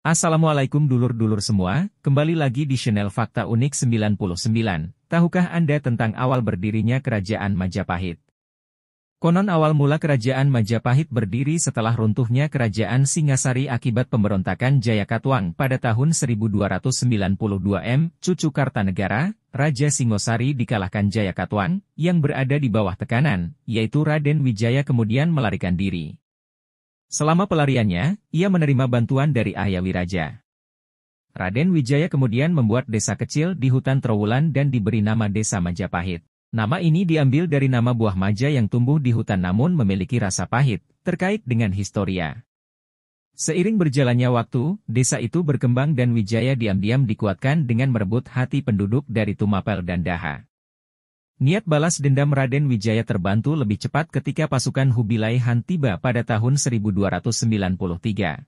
Assalamualaikum dulur-dulur semua, kembali lagi di Channel Fakta Unik 99. Tahukah Anda tentang awal berdirinya Kerajaan Majapahit? Konon awal mula Kerajaan Majapahit berdiri setelah runtuhnya Kerajaan Singasari akibat pemberontakan Jayakatwang pada tahun 1292 M, cucu Kartanegara, Raja Singosari dikalahkan Jayakatwang, yang berada di bawah tekanan, yaitu Raden Wijaya kemudian melarikan diri. Selama pelariannya, ia menerima bantuan dari Ahya Wiraja. Raden Wijaya kemudian membuat desa kecil di hutan Trowulan dan diberi nama Desa Majapahit. Nama ini diambil dari nama buah maja yang tumbuh di hutan namun memiliki rasa pahit, terkait dengan historia. Seiring berjalannya waktu, desa itu berkembang dan Wijaya diam-diam dikuatkan dengan merebut hati penduduk dari Tumapel dan Daha. Niat balas dendam Raden Wijaya terbantu lebih cepat ketika pasukan Han tiba pada tahun 1293.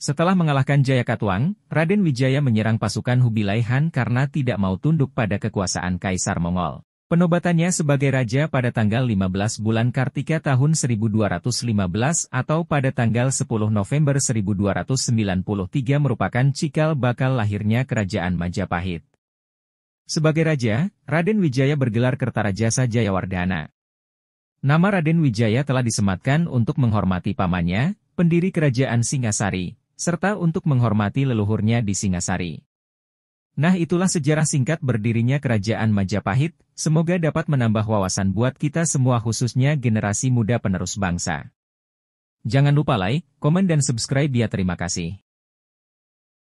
Setelah mengalahkan Jayakatwang, Raden Wijaya menyerang pasukan Han karena tidak mau tunduk pada kekuasaan Kaisar Mongol. Penobatannya sebagai raja pada tanggal 15 bulan Kartika tahun 1215 atau pada tanggal 10 November 1293 merupakan cikal bakal lahirnya Kerajaan Majapahit. Sebagai raja, Raden Wijaya bergelar Kertarajasa Jayawardana. Nama Raden Wijaya telah disematkan untuk menghormati pamannya, pendiri kerajaan Singasari, serta untuk menghormati leluhurnya di Singasari. Nah itulah sejarah singkat berdirinya kerajaan Majapahit, semoga dapat menambah wawasan buat kita semua khususnya generasi muda penerus bangsa. Jangan lupa like, komen dan subscribe ya terima kasih.